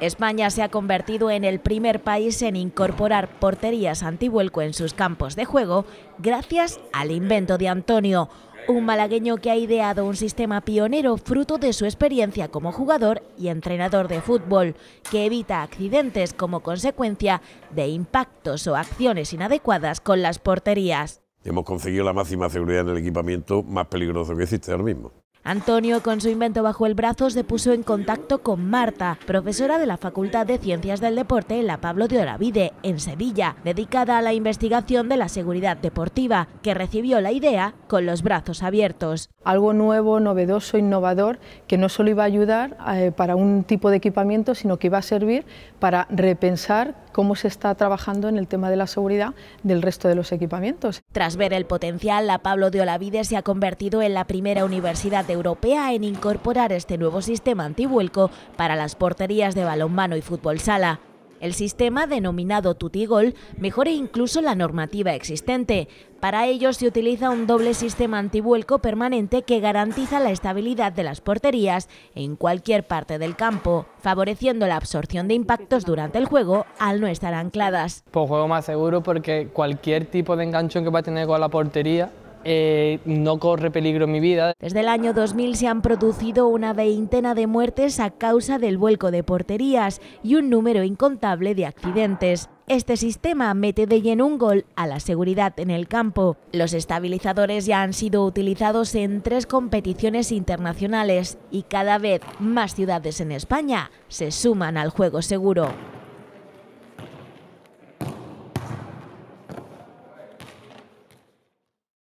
España se ha convertido en el primer país en incorporar porterías antivuelco en sus campos de juego gracias al invento de Antonio, un malagueño que ha ideado un sistema pionero fruto de su experiencia como jugador y entrenador de fútbol, que evita accidentes como consecuencia de impactos o acciones inadecuadas con las porterías. Hemos conseguido la máxima seguridad en el equipamiento más peligroso que existe ahora mismo. Antonio, con su invento bajo el brazo, se puso en contacto con Marta, profesora de la Facultad de Ciencias del Deporte en la Pablo de Olavide, en Sevilla, dedicada a la investigación de la seguridad deportiva, que recibió la idea con los brazos abiertos. Algo nuevo, novedoso, innovador, que no solo iba a ayudar eh, para un tipo de equipamiento, sino que iba a servir para repensar cómo se está trabajando en el tema de la seguridad del resto de los equipamientos. Tras ver el potencial, la Pablo de Olavide se ha convertido en la primera universidad Europea en incorporar este nuevo sistema antivuelco para las porterías de balonmano y fútbol sala. El sistema, denominado Tutigol, mejora incluso la normativa existente. Para ello se utiliza un doble sistema antivuelco permanente que garantiza la estabilidad de las porterías en cualquier parte del campo, favoreciendo la absorción de impactos durante el juego al no estar ancladas. Pues juego más seguro porque cualquier tipo de enganchón que va a tener con la portería eh, no corre peligro mi vida. Desde el año 2000 se han producido una veintena de muertes a causa del vuelco de porterías y un número incontable de accidentes. Este sistema mete de lleno un gol a la seguridad en el campo. Los estabilizadores ya han sido utilizados en tres competiciones internacionales y cada vez más ciudades en España se suman al juego seguro.